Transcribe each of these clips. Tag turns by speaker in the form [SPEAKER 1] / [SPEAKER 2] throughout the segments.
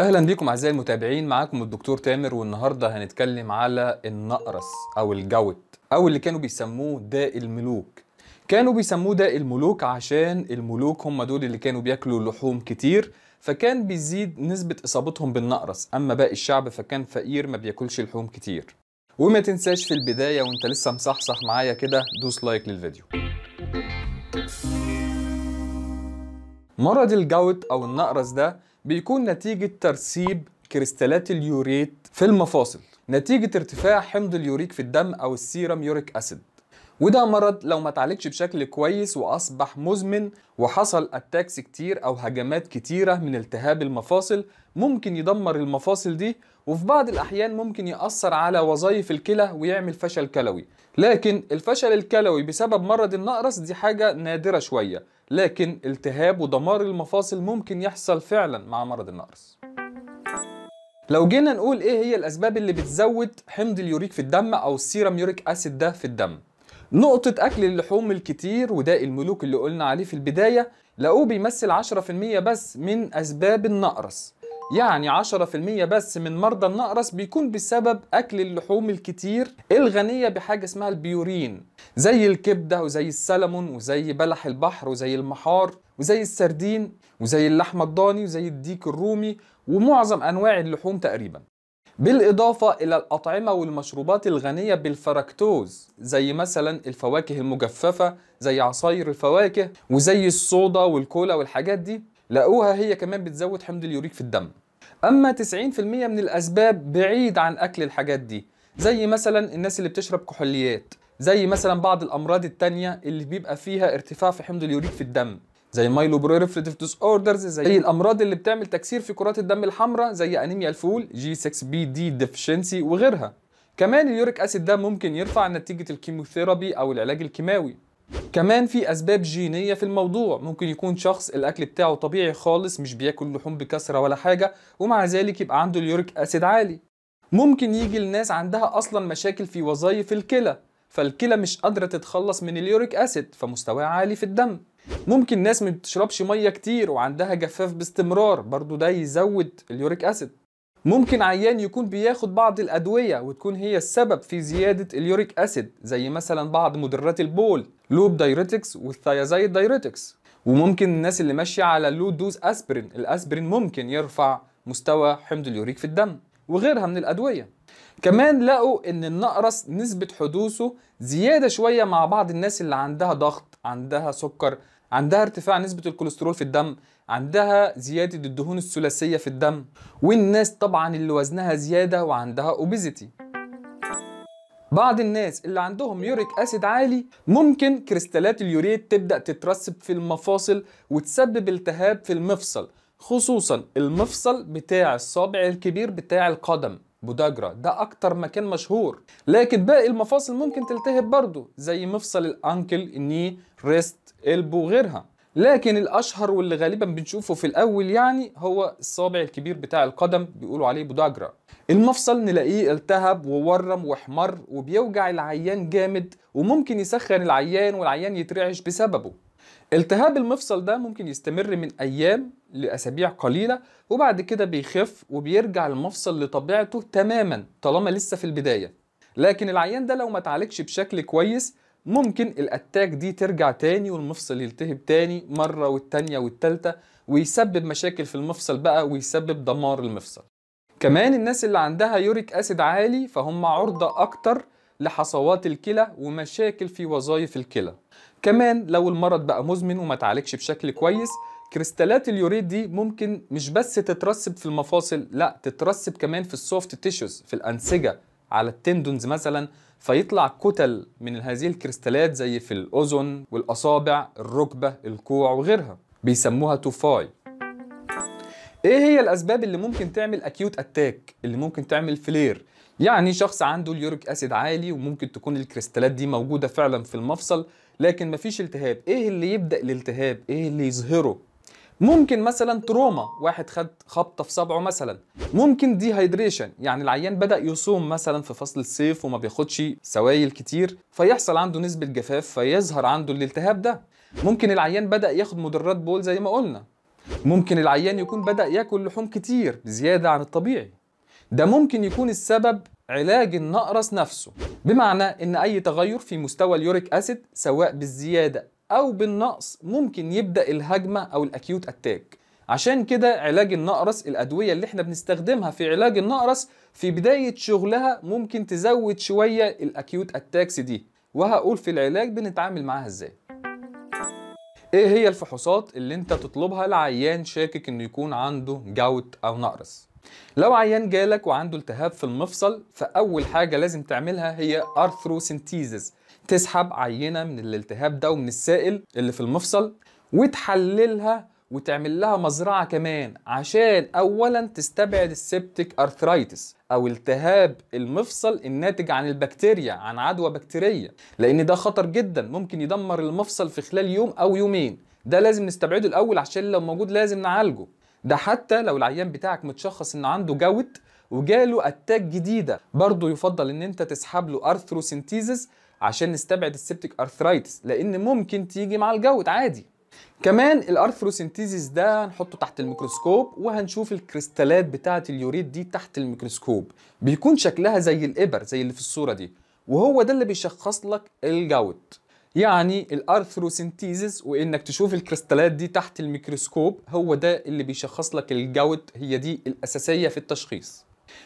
[SPEAKER 1] اهلا بيكم اعزائي المتابعين معاكم الدكتور تامر والنهارده هنتكلم على النقرس او الجوت او اللي كانوا بيسموه داء الملوك كانوا بيسموه داء الملوك عشان الملوك هم دول اللي كانوا بياكلوا لحوم كتير فكان بيزيد نسبة إصابتهم بالنقرس أما باقي الشعب فكان فقير ما بياكلش لحوم كتير وما تنساش في البداية وانت لسه مصحصح معايا كده دوس لايك للفيديو مرض الجوت أو النقرس ده بيكون نتيجة ترسيب كريستالات اليوريت في المفاصل نتيجة ارتفاع حمض اليوريك في الدم أو السيرم يوريك أسيد وده مرض لو ما تعالجش بشكل كويس وأصبح مزمن وحصل أتاكس كتير أو هجمات كتيرة من التهاب المفاصل ممكن يدمر المفاصل دي وفي بعض الأحيان ممكن يأثر على وظائف الكلى ويعمل فشل كلوي لكن الفشل الكلوي بسبب مرض النقرس دي حاجة نادرة شوية لكن التهاب ودمار المفاصل ممكن يحصل فعلا مع مرض النقرس لو جينا نقول ايه هي الاسباب اللي بتزود حمض اليوريك في الدم او السيرام يوريك اسيد ده في الدم نقطة أكل اللحوم الكتير وداء الملوك اللي قلنا عليه في البداية لقوه بيمثل 10% بس من أسباب النقرس يعني 10% بس من مرضى النقرس بيكون بسبب أكل اللحوم الكتير الغنية بحاجة اسمها البيورين زي الكبدة وزي السلمون وزي بلح البحر وزي المحار وزي السردين وزي اللحمة الضاني وزي الديك الرومي ومعظم أنواع اللحوم تقريبا بالإضافة إلى الأطعمة والمشروبات الغنية بالفركتوز زي مثلا الفواكه المجففة زي عصاير الفواكه وزي الصودا والكولا والحاجات دي لقوها هي كمان بتزود حمض اليوريك في الدم اما 90% من الاسباب بعيد عن اكل الحاجات دي زي مثلا الناس اللي بتشرب كحوليات زي مثلا بعض الامراض التانية اللي بيبقى فيها ارتفاع في حمض اليوريك في الدم زي مايلوبريفريتيف ديس اوردرز زي أيوة. الامراض اللي بتعمل تكسير في كرات الدم الحمراء زي انيميا الفول جي 6 بي دي ديفشنسي وغيرها كمان اليوريك اسيد ده ممكن يرفع نتيجه الكيموثيرابي او العلاج الكيماوي كمان في اسباب جينيه في الموضوع ممكن يكون شخص الاكل بتاعه طبيعي خالص مش بياكل لحوم بكثره ولا حاجه ومع ذلك يبقى عنده اليوريك اسيد عالي ممكن يجي لناس عندها اصلا مشاكل في وظائف الكلى فالكلى مش قادره تتخلص من اليوريك اسيد فمستواه عالي في الدم ممكن ناس ما بتشربش ميه كتير وعندها جفاف باستمرار برضو ده يزود اليوريك اسيد ممكن عيان يكون بياخد بعض الأدوية وتكون هي السبب في زيادة اليوريك أسيد زي مثلا بعض مدرات البول لوب دايريتكس والثيازايد دايريتكس وممكن الناس اللي ماشية على لو دوز أسبرين الأسبرين ممكن يرفع مستوى حمض اليوريك في الدم وغيرها من الأدوية كمان لقوا ان النقرس نسبة حدوثه زيادة شوية مع بعض الناس اللي عندها ضغط عندها سكر عندها ارتفاع نسبة الكوليسترول في الدم عندها زيادة الدهون الثلاثية في الدم والناس طبعا اللي وزنها زيادة وعندها اوبيزيتي بعض الناس اللي عندهم يوريك اسيد عالي ممكن كريستالات اليوريت تبدا تترسب في المفاصل وتسبب التهاب في المفصل خصوصا المفصل بتاع الصابع الكبير بتاع القدم بوداجرا ده اكتر مكان مشهور لكن باقي المفاصل ممكن تلتهب برضه زي مفصل الانكل النيه ريست البو غيرها لكن الاشهر واللي غالبا بنشوفه في الاول يعني هو الصابع الكبير بتاع القدم بيقولوا عليه بوداجرا المفصل نلاقيه التهب وورم واحمر وبيوجع العيان جامد وممكن يسخن العيان والعيان يترعش بسببه التهاب المفصل ده ممكن يستمر من ايام لاسابيع قليله وبعد كده بيخف وبيرجع المفصل لطبيعته تماما طالما لسه في البدايه لكن العيان ده لو ما اتعالجش بشكل كويس ممكن الاتاك دي ترجع تاني والمفصل يلتهب تاني مره والتانيه والتالته ويسبب مشاكل في المفصل بقى ويسبب دمار المفصل كمان الناس اللي عندها يوريك اسيد عالي فهم عرضه اكتر لحصوات الكلى ومشاكل في وظائف الكلى كمان لو المرض بقى مزمن وما تعالجش بشكل كويس كريستالات اليوريت دي ممكن مش بس تترسب في المفاصل لا تترسب كمان في السوفت تيشوز في الانسجه على التندونز مثلا فيطلع كتل من هذه الكريستالات زي في الأذن والأصابع الركبة الكوع وغيرها بيسموها توفاي ايه هي الاسباب اللي ممكن تعمل اكيوت اتاك اللي ممكن تعمل فلير يعني شخص عنده اليوريك اسيد عالي وممكن تكون الكريستالات دي موجوده فعلا في المفصل لكن مفيش التهاب ايه اللي يبدا الالتهاب ايه اللي يظهره ممكن مثلا تروما واحد خد خبطه في صبعه مثلا ممكن دي هايدريشن يعني العيان بدا يصوم مثلا في فصل الصيف وما بياخدش سوائل كتير فيحصل عنده نسبه جفاف فيظهر عنده الالتهاب ده ممكن العيان بدا ياخد مدرات بول زي ما قلنا ممكن العيان يكون بدا ياكل لحوم كتير زياده عن الطبيعي ده ممكن يكون السبب علاج النقرس نفسه بمعنى ان اي تغير في مستوى اليوريك اسيد سواء بالزياده او بالنقص ممكن يبدا الهجمه او الاكيوت اتاك عشان كده علاج النقرس الادويه اللي احنا بنستخدمها في علاج النقرس في بدايه شغلها ممكن تزود شويه الاكيوت اتاكس دي وهقول في العلاج بنتعامل معاها ازاي ايه هي الفحوصات اللي انت تطلبها لعيان شاكك انه يكون عنده جوت او نقرس لو عيان جالك وعنده التهاب في المفصل فاول حاجه لازم تعملها هي ارثروسنتيزز تسحب عينه من الالتهاب ده ومن السائل اللي في المفصل وتحللها وتعمل لها مزرعه كمان عشان اولا تستبعد السبتيك ارثرايتس او التهاب المفصل الناتج عن البكتيريا عن عدوى بكتيريه لان ده خطر جدا ممكن يدمر المفصل في خلال يوم او يومين ده لازم نستبعده الاول عشان لو موجود لازم نعالجه ده حتى لو العيان بتاعك متشخص ان عنده جوت وجاله اتاك جديده برضه يفضل ان انت تسحب له ارثروسنتيزز عشان نستبعد السبتيك ارثرايتس لان ممكن تيجي مع الجود عادي كمان الارثروسنتيزيس ده هنحطه تحت الميكروسكوب وهنشوف الكريستالات بتاعه اليوريت دي تحت الميكروسكوب بيكون شكلها زي الابر زي اللي في الصوره دي وهو ده اللي بيشخص لك الجوت يعني الارثروسنتيزيس وانك تشوف الكريستالات دي تحت الميكروسكوب هو ده اللي بيشخص لك الجوت هي دي الاساسيه في التشخيص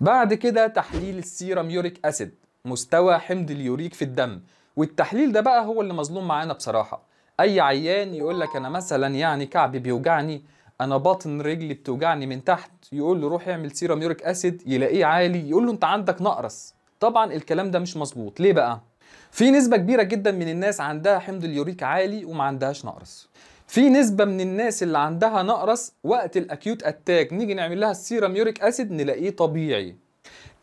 [SPEAKER 1] بعد كده تحليل السيرام يوريك اسيد مستوى حمض اليوريك في الدم والتحليل ده بقى هو اللي مظلوم معانا بصراحه اي عيان يقول لك انا مثلا يعني كعبي بيوجعني انا باطن رجلي بتوجعني من تحت يقول له روح اعمل سيرام يوريك اسيد يلاقيه عالي يقول له انت عندك نقرس طبعا الكلام ده مش مظبوط ليه بقى في نسبة كبيرة جدا من الناس عندها حمض اليوريك عالي وما عندهاش نقرس في نسبة من الناس اللي عندها نقرس وقت الاكيوت اتاك نيجي نعمل لها السيرام يوريك اسيد نلاقيه طبيعي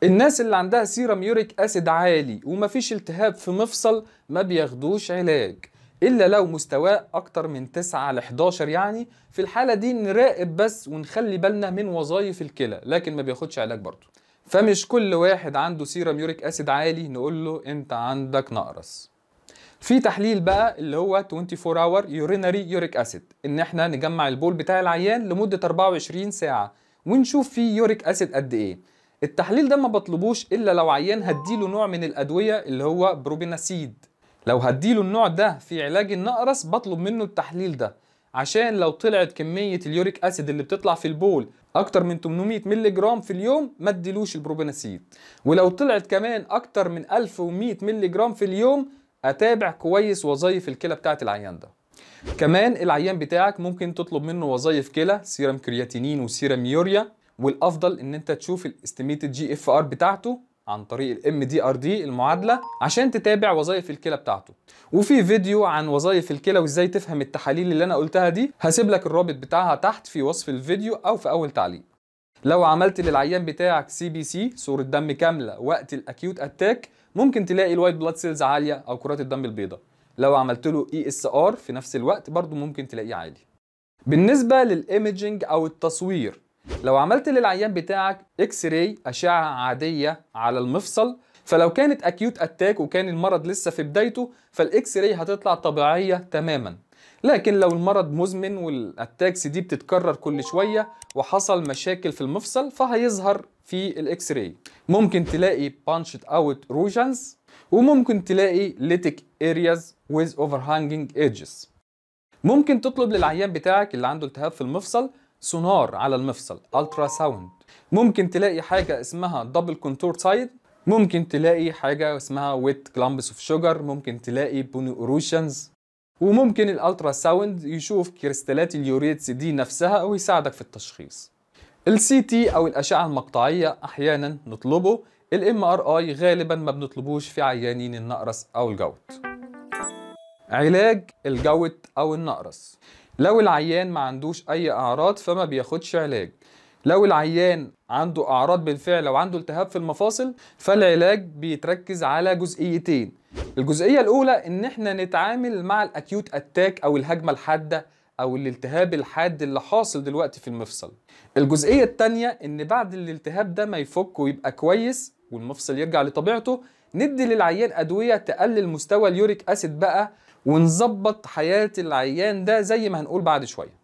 [SPEAKER 1] الناس اللي عندها سيرم يوريك اسيد عالي ومفيش التهاب في مفصل ما بياخدوش علاج الا لو مستواه اكتر من 9 ل 11 يعني في الحاله دي نراقب بس ونخلي بالنا من وظائف الكلى لكن ما بياخدش علاج برضه فمش كل واحد عنده سيرم يوريك اسيد عالي نقول له انت عندك نقرس في تحليل بقى اللي هو 24 اور يورينري يوريك اسيد ان احنا نجمع البول بتاع العيان لمده 24 ساعه ونشوف فيه يوريك اسيد قد ايه التحليل ده ما بطلبوش الا لو عيان هديله نوع من الادويه اللي هو بروبيناسيد لو هديله النوع ده في علاج النقرس بطلب منه التحليل ده عشان لو طلعت كميه اليوريك اسيد اللي بتطلع في البول اكتر من 800 مللي جرام في اليوم ما تديلوش البروبيناسيد ولو طلعت كمان اكتر من 1100 مللي جرام في اليوم اتابع كويس وظائف الكلى بتاعت العيان ده كمان العيان بتاعك ممكن تطلب منه وظائف كلى سيرم كرياتينين وسيرم يوريا والافضل ان انت تشوف الاستيميتد جي اف ار بتاعته عن طريق الام دي ار دي المعادله عشان تتابع وظائف الكلى بتاعته وفي فيديو عن وظائف الكلى وازاي تفهم التحاليل اللي انا قلتها دي هسيب لك الرابط بتاعها تحت في وصف الفيديو او في اول تعليق لو عملت للعيان بتاعك سي بي سي صوره دم كامله وقت الاكيوت اتاك ممكن تلاقي الوايت بلاد سيلز عاليه او كرات الدم البيضاء لو عملت له اي اس ار في نفس الوقت برضه ممكن تلاقيه عالي بالنسبه للايمجنج او التصوير لو عملت للعيان بتاعك اكس راي اشعه عاديه على المفصل فلو كانت اكيوت اتاك وكان المرض لسه في بدايته فالاكس راي هتطلع طبيعيه تماما لكن لو المرض مزمن والاتاكس دي بتتكرر كل شويه وحصل مشاكل في المفصل فهيظهر في الاكس راي ممكن تلاقي بانش اوت روجنز وممكن تلاقي ليتك ارياز اوفر هانجنج ايدجز ممكن تطلب للعيان بتاعك اللي عنده التهاب في المفصل سونار على المفصل الترا ساوند ممكن تلاقي حاجه اسمها دبل كونتور سايد ممكن تلاقي حاجه اسمها ويت كلامبس اوف شوجر ممكن تلاقي بوني اوروشنز وممكن الالترا ساوند يشوف كريستالات اليوريتس دي نفسها ويساعدك في التشخيص السي تي او الاشعه المقطعيه احيانا نطلبه الام ار اي غالبا ما بنطلبوش في عيانين النقرس او الجوت علاج الجوت او النقرس لو العيان ما عندوش اي اعراض فما بياخدش علاج لو العيان عنده اعراض بالفعل او عنده التهاب في المفاصل فالعلاج بيتركز على جزئيتين الجزئيه الاولى ان احنا نتعامل مع الاكيوت اتاك او الهجمه الحاده او الالتهاب الحاد اللي حاصل دلوقتي في المفصل الجزئيه الثانيه ان بعد الالتهاب ده ما يفك ويبقى كويس والمفصل يرجع لطبيعته ندي للعيان ادويه تقلل مستوى اليوريك اسيد بقى ونظبط حياه العيان ده زي ما هنقول بعد شويه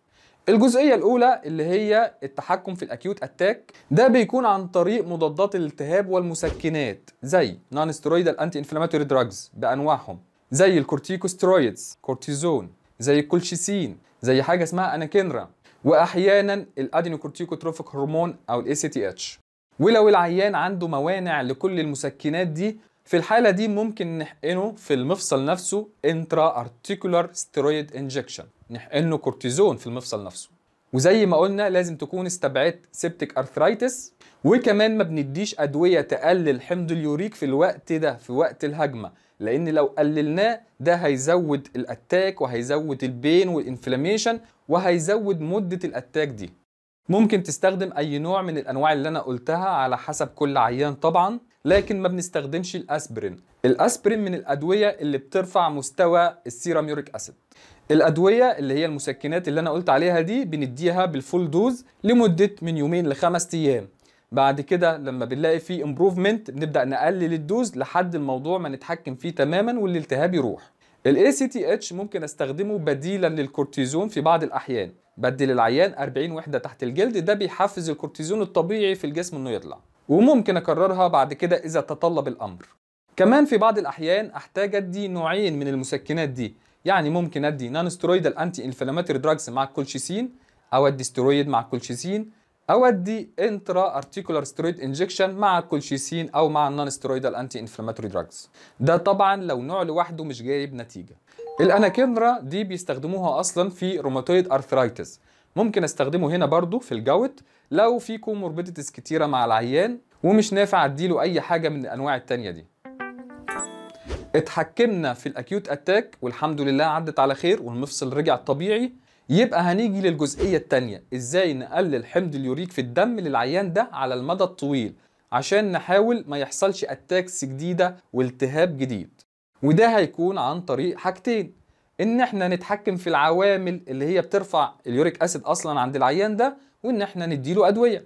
[SPEAKER 1] الجزئيه الاولى اللي هي التحكم في الاكيوت اتاك ده بيكون عن طريق مضادات الالتهاب والمسكنات زي نون سترويدال انتي انفلاماتوري دراجز بانواعهم زي الكورتيكوسترويدز كورتيزون زي الكولشيسين زي حاجه اسمها اناكينرا واحيانا الادينوكورتيكوتروفيك هرمون او الاي سي تي اتش ولو العيان عنده موانع لكل المسكنات دي في الحالة دي ممكن نحقنه في المفصل نفسه انترا ارتيكولار ستيرويد انجكشن نحقنه كورتيزون في المفصل نفسه وزي ما قلنا لازم تكون استبعدت سبتك ارثرايتس وكمان ما بنديش ادويه تقلل حمض اليوريك في الوقت ده في وقت الهجمه لان لو قللناه ده هيزود الاتاك وهيزود البين والانفلاميشن وهيزود مده الاتاك دي ممكن تستخدم اي نوع من الانواع اللي انا قلتها على حسب كل عيان طبعا لكن ما بنستخدمش الاسبرين الاسبرين من الادويه اللي بترفع مستوى السيرام يوريك اسيد الادويه اللي هي المسكنات اللي انا قلت عليها دي بنديها بالفول دوز لمده من يومين لخمس ايام بعد كده لما بنلاقي فيه امبروفمنت بنبدا نقلل الدوز لحد الموضوع ما نتحكم فيه تماما والالتهاب يروح الاي سي تي اتش ممكن استخدمه بديلا للكورتيزون في بعض الاحيان بدل العيان 40 وحده تحت الجلد ده بيحفز الكورتيزون الطبيعي في الجسم انه يطلع وممكن أكررها بعد كده إذا تطلب الأمر كمان في بعض الأحيان أحتاج أدي نوعين من المسكنات دي يعني ممكن أدي نانسترويدال أنتي إنفلاماتري دراجز مع الكولشيسين أو أدي سترويد مع الكولشيسين أو أدي انترا ارتيكولار سترويد انجكشن مع الكولشيسين أو مع النانسترويدال أنتي إنفلاماتري دراجز ده طبعا لو نوع لوحده مش جايب نتيجة الأناكندرا دي بيستخدموها أصلا في روماتويد أرثرايتس ممكن استخدمه هنا برضو في الجوت لو في كوموربيديتيز كتيره مع العيان ومش نافع اديله اي حاجه من الانواع التانيه دي اتحكمنا في الاكيوت اتاك والحمد لله عدت على خير والمفصل رجع طبيعي يبقى هنيجي للجزئيه التانيه ازاي نقلل حمض اليوريك في الدم للعيان ده على المدى الطويل عشان نحاول ما يحصلش اتاكس جديده والتهاب جديد وده هيكون عن طريق حاجتين ان احنا نتحكم في العوامل اللي هي بترفع اليوريك اسيد اصلا عند العيان ده وان احنا نديله ادويه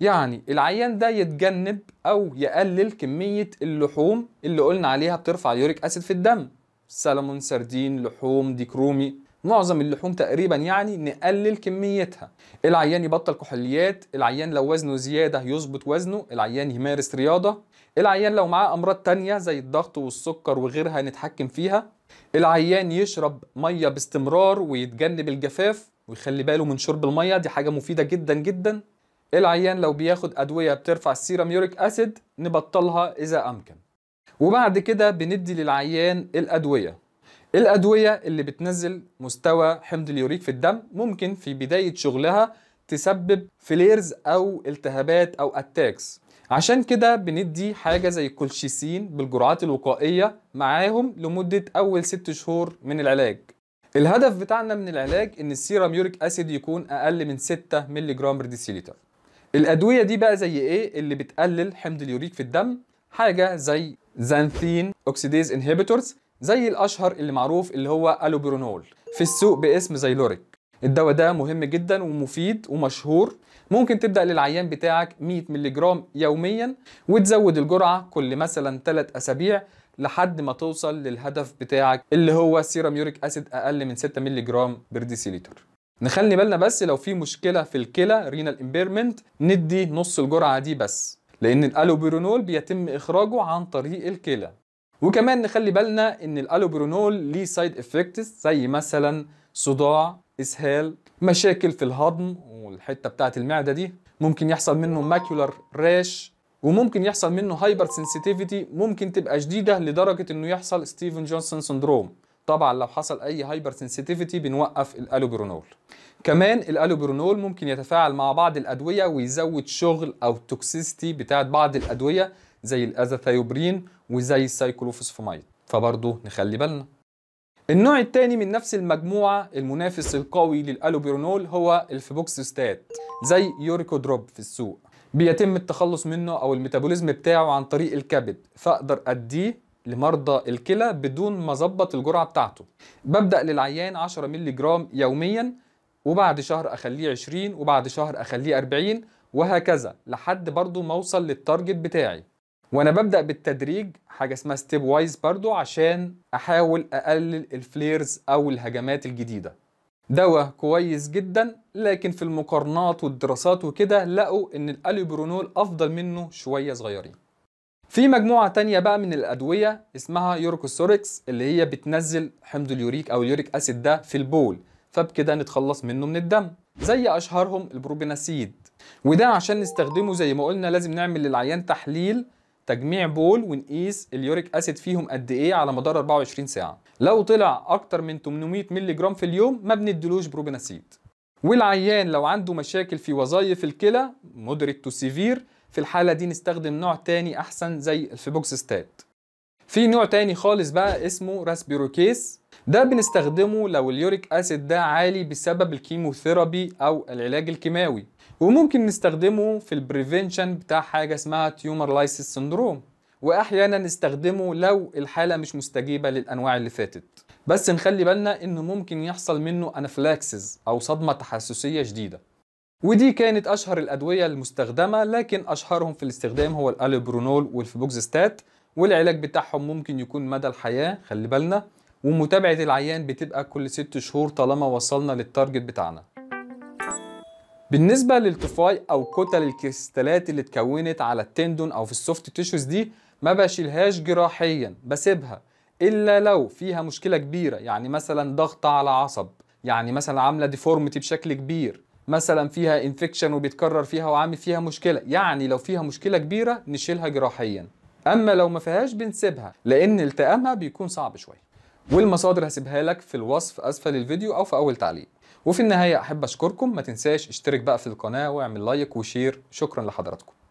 [SPEAKER 1] يعني العيان ده يتجنب او يقلل كميه اللحوم اللي قلنا عليها بترفع اليوريك اسيد في الدم سلمون سردين لحوم ديك رومي معظم اللحوم تقريبا يعني نقلل كميتها العيان يبطل كحوليات العيان لو وزنه زياده يظبط وزنه العيان يمارس رياضه العيان لو معاه امراض تانية زي الضغط والسكر وغيرها نتحكم فيها العيان يشرب ميه باستمرار ويتجنب الجفاف ويخلي باله من شرب الميه دي حاجه مفيده جدا جدا العيان لو بياخد ادويه بترفع السيرم يوريك اسيد نبطلها اذا امكن وبعد كده بندي للعيان الادويه الادويه اللي بتنزل مستوى حمض اليوريك في الدم ممكن في بدايه شغلها تسبب فليرز او التهابات او اتاكس عشان كده بندي حاجه زي الكولشيسين بالجرعات الوقائيه معاهم لمده اول ست شهور من العلاج الهدف بتاعنا من العلاج ان السيرام يوريك اسيد يكون اقل من 6 مللي جرام بر ديسيليتر الادويه دي بقى زي ايه اللي بتقلل حمض اليوريك في الدم حاجه زي زانثين اوكسيديز انهبيتورز زي الاشهر اللي معروف اللي هو الوبرونول في السوق باسم زيلوريك الدواء ده مهم جدا ومفيد ومشهور ممكن تبدا للعيان بتاعك 100 مللي جرام يوميا وتزود الجرعه كل مثلا 3 اسابيع لحد ما توصل للهدف بتاعك اللي هو سيرام يوريك اسيد اقل من 6 مللي جرام برديسيليتر نخلي بالنا بس لو في مشكله في الكلى رينال امبيرمنت ندي نص الجرعه دي بس لان الالوبيرونول بيتم اخراجه عن طريق الكلى وكمان نخلي بالنا ان الالوبيرونول ليه سايد افكتس زي مثلا صداع اسهال مشاكل في الهضم والحته بتاعه المعده دي ممكن يحصل منه ماكيولار راش وممكن يحصل منه هايبر سنسيتيفيتي ممكن تبقى شديده لدرجه انه يحصل ستيفن جونسون سندروم طبعا لو حصل اي هايبر سنسيتيفيتي بنوقف الالوبرونول كمان الالوبرونول ممكن يتفاعل مع بعض الادويه ويزود شغل او توكسيستي بتاعت بعض الادويه زي الازاثيوبرين وزي السايكلوفوسفاميد فبرضه نخلي بالنا النوع الثاني من نفس المجموعة المنافس القوي للالوبرونول هو الفيبوكسستات زي يوريكودروب في السوق بيتم التخلص منه او الميتابوليزم بتاعه عن طريق الكبد فاقدر اديه لمرضى الكلى بدون ما اظبط الجرعه بتاعته ببدا للعيان 10 مللي جرام يوميا وبعد شهر اخليه 20 وبعد شهر اخليه 40 وهكذا لحد برضو ما اوصل للتارجت بتاعي وانا ببدا بالتدريج حاجه اسمها ستيب وايز برضو عشان احاول اقلل الفليرز او الهجمات الجديده دواء كويس جدا لكن في المقارنات والدراسات وكده لقوا ان الاليبرونول افضل منه شويه صغيرين في مجموعة تانية بقى من الأدوية اسمها يوركوسوركس اللي هي بتنزل حمض اليوريك أو اليوريك أسيد ده في البول فبكده نتخلص منه من الدم زي أشهرهم البروبيناسيد وده عشان نستخدمه زي ما قلنا لازم نعمل للعيان تحليل تجميع بول ونقيس اليوريك أسيد فيهم قد إيه على مدار 24 ساعة لو طلع اكتر من 800 مللي جرام في اليوم ما بندلوش بروبناسيد والعيان لو عنده مشاكل في وظائف الكلى مودريت تو سيفير في الحالة دي نستخدم نوع تاني أحسن زي الفيبوكسستات في نوع تاني خالص بقى اسمه راسبيروكيس ده بنستخدمه لو اليوريك أسيد ده عالي بسبب الكيموثيرابي أو العلاج الكيماوي وممكن نستخدمه في البريفنشن بتاع حاجة اسمها تيومر لايسيس سندروم واحيانا نستخدمه لو الحاله مش مستجيبه للانواع اللي فاتت بس نخلي بالنا انه ممكن يحصل منه انافلاكسز او صدمه تحسسيه شديده ودي كانت اشهر الادويه المستخدمه لكن اشهرهم في الاستخدام هو الالبرونول والفيبوكسستات والعلاج بتاعهم ممكن يكون مدى الحياه خلي بالنا ومتابعه العيان بتبقى كل 6 شهور طالما وصلنا للتارجت بتاعنا بالنسبة للطفاي أو كتل الكريستالات اللي اتكونت على التندون أو في السوفت تيشوز دي ما بشيلهاش جراحيا بسيبها الا لو فيها مشكله كبيره يعني مثلا ضغط على عصب يعني مثلا عامله ديفورميتي بشكل كبير مثلا فيها انفكشن وبيتكرر فيها وعامل فيها مشكله يعني لو فيها مشكله كبيره نشيلها جراحيا اما لو ما فيهاش بنسيبها لان التئامها بيكون صعب شويه والمصادر هسيبها لك في الوصف اسفل الفيديو او في اول تعليق وفي النهايه احب اشكركم ما تنساش اشترك بقى في القناه واعمل لايك وشير شكرا لحضراتكم